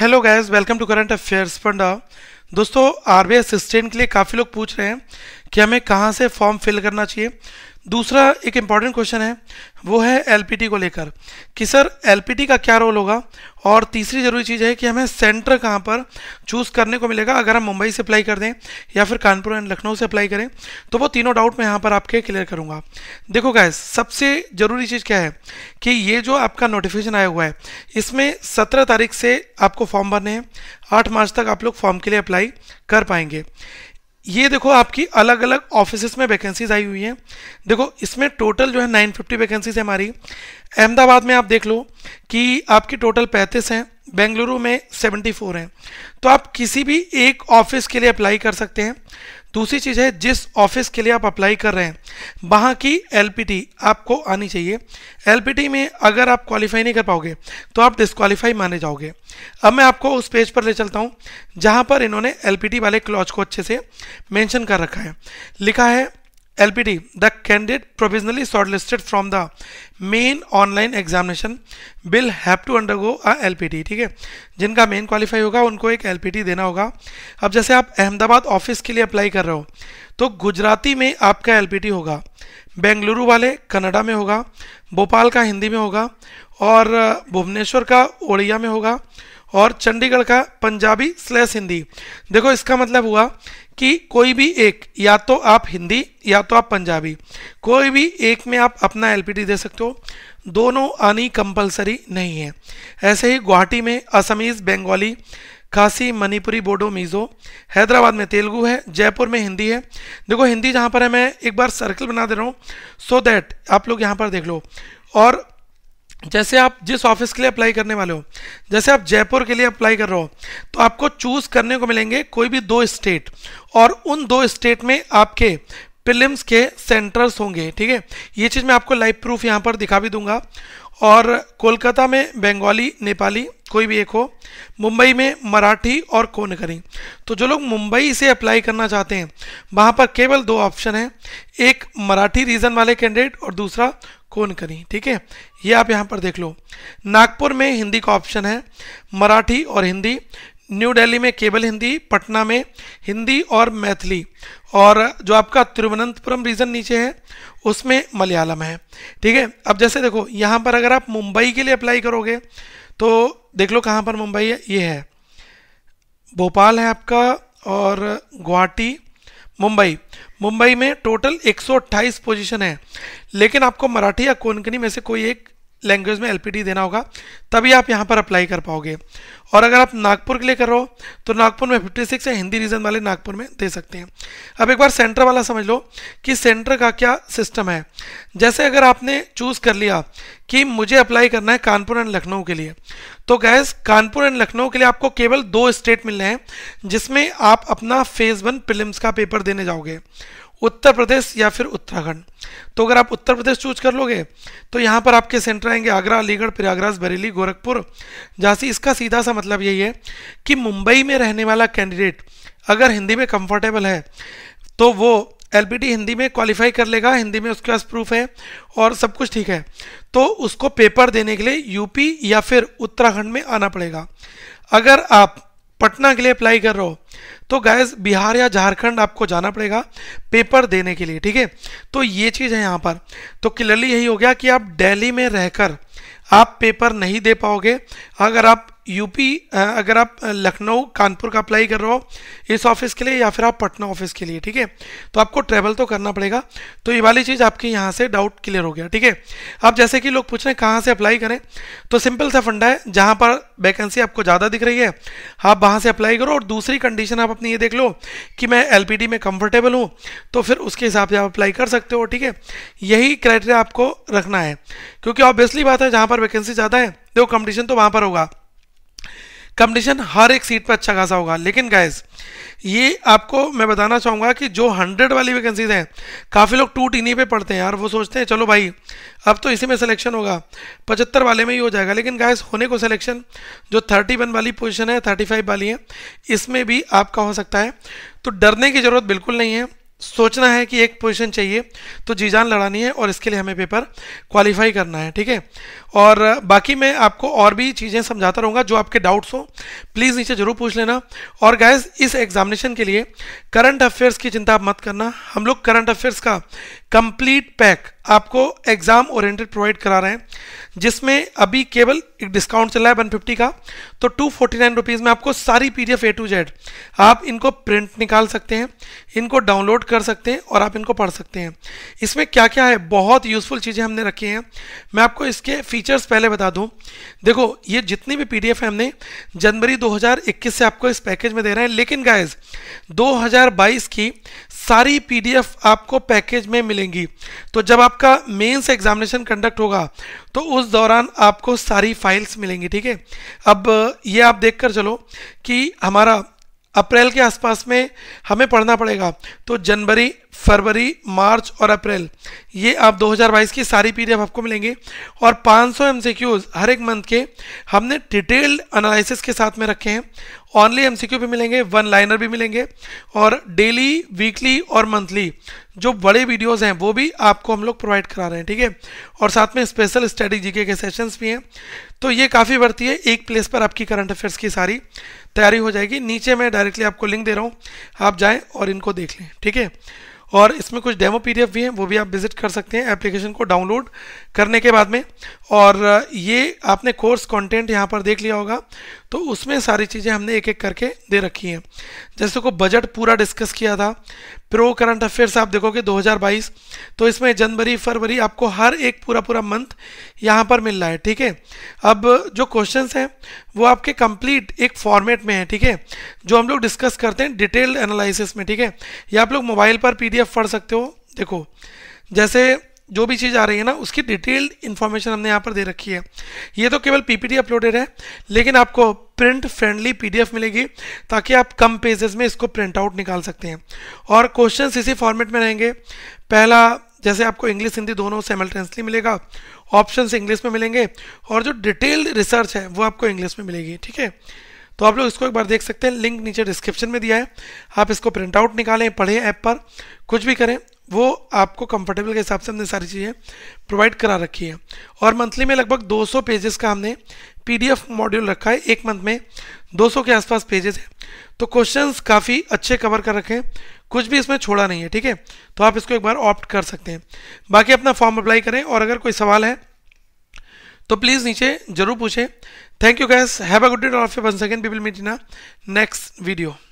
hello guys welcome to current affairs panda दोस्तों R B assistant के लिए काफ़ी लोग पूछ रहे हैं कि हमें कहाँ से फॉर्म फिल करना चाहिए दूसरा एक इम्पॉर्टेंट क्वेश्चन है वो है एल को लेकर कि सर एल का क्या रोल होगा और तीसरी जरूरी चीज़ है कि हमें सेंटर कहाँ पर चूज़ करने को मिलेगा अगर हम मुंबई से अप्लाई कर दें या फिर कानपुर एंड लखनऊ से अप्लाई करें तो वो तीनों डाउट मैं यहाँ पर आपके क्लियर करूँगा देखो गैस सबसे ज़रूरी चीज़ क्या है कि ये जो आपका नोटिफिकेशन आया हुआ है इसमें सत्रह तारीख से आपको फॉर्म भरने हैं आठ मार्च तक आप लोग फॉर्म के लिए अप्लाई कर पाएंगे ये देखो आपकी अलग अलग ऑफिस में वैकेंसीज आई हुई हैं देखो इसमें टोटल जो है 950 वैकेंसीज है हमारी अहमदाबाद में आप देख लो कि आपकी टोटल 35 हैं बेंगलुरु में 74 हैं तो आप किसी भी एक ऑफिस के लिए अप्लाई कर सकते हैं दूसरी चीज़ है जिस ऑफिस के लिए आप अप्लाई कर रहे हैं वहाँ की एल आपको आनी चाहिए एल में अगर आप क्वालिफाई नहीं कर पाओगे तो आप डिसक्वालीफाई माने जाओगे अब मैं आपको उस पेज पर ले चलता हूँ जहाँ पर इन्होंने एल वाले क्लॉज को अच्छे से मेंशन कर रखा है लिखा है LPT, the candidate provisionally shortlisted from the main online examination will have to undergo a LPT, ठीक है जिनका मेन क्वालिफाई होगा उनको एक LPT देना होगा अब जैसे आप अहमदाबाद ऑफिस के लिए अप्लाई कर रहे हो तो गुजराती में आपका एल होगा बेंगलुरु वाले कनाडा में होगा भोपाल का हिंदी में होगा और भुवनेश्वर का ओडिया में होगा और चंडीगढ़ का पंजाबी स्लैश हिंदी देखो इसका मतलब हुआ कि कोई भी एक या तो आप हिंदी या तो आप पंजाबी कोई भी एक में आप अपना एल दे सकते हो दोनों आनी कंपलसरी नहीं है ऐसे ही गुवाहाटी में असमीज बंगाली खासी मणिपुरी बोडो मिज़ो हैदराबाद में तेलुगु है जयपुर में हिंदी है देखो हिंदी जहाँ पर है मैं एक बार सर्कल बना दे रहा हूँ सो so दैट आप लोग यहाँ पर देख लो और जैसे आप जिस ऑफिस के लिए अप्लाई करने वाले हो जैसे आप जयपुर के लिए अप्लाई कर रहे हो तो आपको चूज करने को मिलेंगे कोई भी दो स्टेट और उन दो स्टेट में आपके प्रिलिम्स के सेंटर्स होंगे ठीक है ये चीज़ मैं आपको लाइव प्रूफ यहाँ पर दिखा भी दूंगा और कोलकाता में बंगाली नेपाली कोई भी एक हो मुंबई में मराठी और करें तो जो लोग मुंबई से अप्लाई करना चाहते हैं वहाँ पर केवल दो ऑप्शन हैं एक मराठी रीजन वाले कैंडिडेट और दूसरा कौन करें ठीक है ये आप यहाँ पर देख लो नागपुर में हिंदी का ऑप्शन है मराठी और हिंदी न्यू दिल्ली में केवल हिंदी पटना में हिंदी और मैथिली और जो आपका तिरुवनंतपुरम रीजन नीचे है उसमें मलयालम है ठीक है अब जैसे देखो यहाँ पर अगर आप मुंबई के लिए अप्लाई करोगे तो देख लो कहाँ पर मुंबई है ये है भोपाल है आपका और गुवाहाटी मुंबई मुंबई में टोटल 128 पोजीशन है लेकिन आपको मराठी या कोंकणी में से कोई एक लैंग्वेज में एलपीटी देना होगा तभी आप यहाँ पर अप्लाई कर पाओगे और अगर आप नागपुर के लिए कर रहे हो तो नागपुर में 56 है हिंदी रीजन वाले नागपुर में दे सकते हैं अब एक बार सेंटर वाला समझ लो कि सेंटर का क्या सिस्टम है जैसे अगर आपने चूज़ कर लिया कि मुझे अप्लाई करना है कानपुर एंड लखनऊ के लिए तो गैस कानपुर एंड लखनऊ के लिए आपको केवल दो स्टेट मिलने हैं जिसमें आप अपना फेज़ वन फिल्म का पेपर देने जाओगे उत्तर प्रदेश या फिर उत्तराखंड तो अगर आप उत्तर प्रदेश चूज कर लोगे तो यहाँ पर आपके सेंटर आएंगे आगरा अलीगढ़ प्रयागराज बरेली गोरखपुर झांसी इसका सीधा सा मतलब यही है कि मुंबई में रहने वाला कैंडिडेट अगर हिंदी में कंफर्टेबल है तो वो एल हिंदी में क्वालिफाई कर लेगा हिंदी में उसके पास प्रूफ है और सब कुछ ठीक है तो उसको पेपर देने के लिए यूपी या फिर उत्तराखंड में आना पड़ेगा अगर आप पटना के लिए अप्लाई कर रहे हो तो गैस बिहार या झारखंड आपको जाना पड़ेगा पेपर देने के लिए ठीक है तो ये चीज़ है यहाँ पर तो क्लियरली यही हो गया कि आप दिल्ली में रहकर आप पेपर नहीं दे पाओगे अगर आप यूपी अगर आप लखनऊ कानपुर का अप्लाई कर रहे हो इस ऑफिस के लिए या फिर आप पटना ऑफिस के लिए ठीक है तो आपको ट्रैवल तो करना पड़ेगा तो ये वाली चीज़ आपके यहाँ से डाउट क्लियर हो गया ठीक है अब जैसे कि लोग पूछ रहे हैं कहाँ से अप्लाई करें तो सिंपल सा फंडा है जहाँ पर वैकेंसी आपको ज़्यादा दिख रही है आप वहाँ से अप्लाई करो और दूसरी कंडीशन आप अपनी ये देख लो कि मैं एल में कम्फर्टेबल हूँ तो फिर उसके हिसाब से आप अप्लाई कर सकते हो ठीक है यही क्राइटेरिया आपको रखना है क्योंकि ऑब्वियसली बात है जहाँ पर वैकेंसी ज़्यादा है देखो कंपटीशन तो वहाँ पर होगा कंपटीशन हर एक सीट पर अच्छा खासा होगा लेकिन गाइज ये आपको मैं बताना चाहूँगा कि जो हंड्रेड वाली वैकेंसीज हैं काफ़ी लोग टूट इन्हीं पे पढ़ते हैं यार वो सोचते हैं चलो भाई अब तो इसी में सिलेक्शन होगा पचहत्तर वाले में ही हो जाएगा लेकिन गैस होने को सिलेक्शन जो थर्टी वन वाली पोजीशन है थर्टी फाइव वाली है इसमें भी आपका हो सकता है तो डरने की ज़रूरत बिल्कुल नहीं है सोचना है कि एक पोजीशन चाहिए तो जी जान लड़ानी है और इसके लिए हमें पेपर क्वालिफाई करना है ठीक है और बाकी मैं आपको और भी चीज़ें समझाता रहूँगा जो आपके डाउट्स हों प्लीज़ नीचे ज़रूर पूछ लेना और गैस इस एग्जामिनेशन के लिए करंट अफेयर्स की चिंता आप मत करना हम लोग करंट अफेयर्स का कंप्लीट पैक आपको एग्जाम ओरिएंटेड प्रोवाइड करा रहे हैं जिसमें अभी केवल एक डिस्काउंट चल रहा है वन फिफ्टी का तो टू फोर्टी नाइन रुपीज़ में आपको सारी P D F A to Z आप इनको प्रिंट निकाल सकते हैं इनको डाउनलोड कर सकते हैं और आप इनको पढ़ सकते हैं इसमें क्या क्या है बहुत यूज़फुल चीज़ें हमने रखी हैं मैं आपको इसके फीचर्स पहले बता दूँ देखो ये जितनी भी पी डी एफ है हमने जनवरी दो हज़ार इक्कीस से आपको इस पैकेज में दे रहे हैं लेकिन गाइज दो हज़ार बाईस की सारी पीडीएफ आपको पैकेज में मिलेंगी तो जब आपका मेंस एग्जामिनेशन कंडक्ट होगा तो उस दौरान आपको सारी फाइल्स मिलेंगी ठीक है अब ये आप देख कर चलो कि हमारा अप्रैल के आसपास में हमें पढ़ना पड़ेगा तो जनवरी फरवरी मार्च और अप्रैल ये आप 2022 की सारी पी आपको मिलेंगे और 500 सौ क्यूज हर एक मंथ के हमने डिटेल्ड एनालिसिस के साथ में रखे हैं ऑनली क्यू भी मिलेंगे वन लाइनर भी मिलेंगे और डेली वीकली और मंथली जो बड़े वीडियोस हैं वो भी आपको हम लोग प्रोवाइड करा रहे हैं ठीक है और साथ में स्पेशल स्टडी जीके के सेशंस भी हैं तो ये काफ़ी बढ़ती है एक प्लेस पर आपकी करंट अफेयर्स की सारी तैयारी हो जाएगी नीचे मैं डायरेक्टली आपको लिंक दे रहा हूँ आप जाएँ और इनको देख लें ठीक है और इसमें कुछ डेमो पीडीएफ भी हैं वो भी आप विजिट कर सकते हैं एप्लीकेशन को डाउनलोड करने के बाद में और ये आपने कोर्स कंटेंट यहाँ पर देख लिया होगा तो उसमें सारी चीज़ें हमने एक एक करके दे रखी हैं जैसे को बजट पूरा डिस्कस किया था प्रो करंट अफेयर्स आप देखोगे 2022 तो इसमें जनवरी फरवरी आपको हर एक पूरा पूरा मंथ यहाँ पर मिल रहा है ठीक है अब जो क्वेश्चन हैं वो आपके कंप्लीट एक फॉर्मेट में है ठीक है जो हम लोग डिस्कस करते हैं डिटेल्ड एनालिसिस में ठीक है या आप लोग मोबाइल पर पीडीएफ पढ़ सकते हो देखो जैसे जो भी चीज़ आ रही है ना उसकी डिटेल्ड इन्फॉर्मेशन हमने यहाँ पर दे रखी है ये तो केवल पीपीटी अपलोडेड है लेकिन आपको प्रिंट फ्रेंडली पीडीएफ मिलेगी ताकि आप कम पेजेस में इसको प्रिंट आउट निकाल सकते हैं और क्वेश्चन इसी फॉर्मेट में रहेंगे पहला जैसे आपको इंग्लिश हिंदी दोनों सेमल्टेंसली मिलेगा ऑप्शन इंग्लिश में मिलेंगे और जो डिटेल्ड रिसर्च है वो आपको इंग्लिश में मिलेगी ठीक है तो आप लोग इसको एक बार देख सकते हैं लिंक नीचे डिस्क्रिप्शन में दिया है आप इसको प्रिंट आउट निकालें पढ़ें ऐप पर कुछ भी करें वो आपको कंफर्टेबल के हिसाब से हमने सारी चीज़ें प्रोवाइड करा रखी है और मंथली में लगभग 200 पेजेस का हमने पीडीएफ मॉड्यूल रखा है एक मंथ में 200 के आसपास पेजेस हैं तो क्वेश्चंस काफ़ी अच्छे कवर कर रखे हैं कुछ भी इसमें छोड़ा नहीं है ठीक है तो आप इसको एक बार ऑप्ट कर सकते हैं बाकी अपना फॉर्म अप्लाई करें और अगर कोई सवाल है तो प्लीज़ नीचे जरूर पूछें thank you guys have a good day of you one second people meet in next video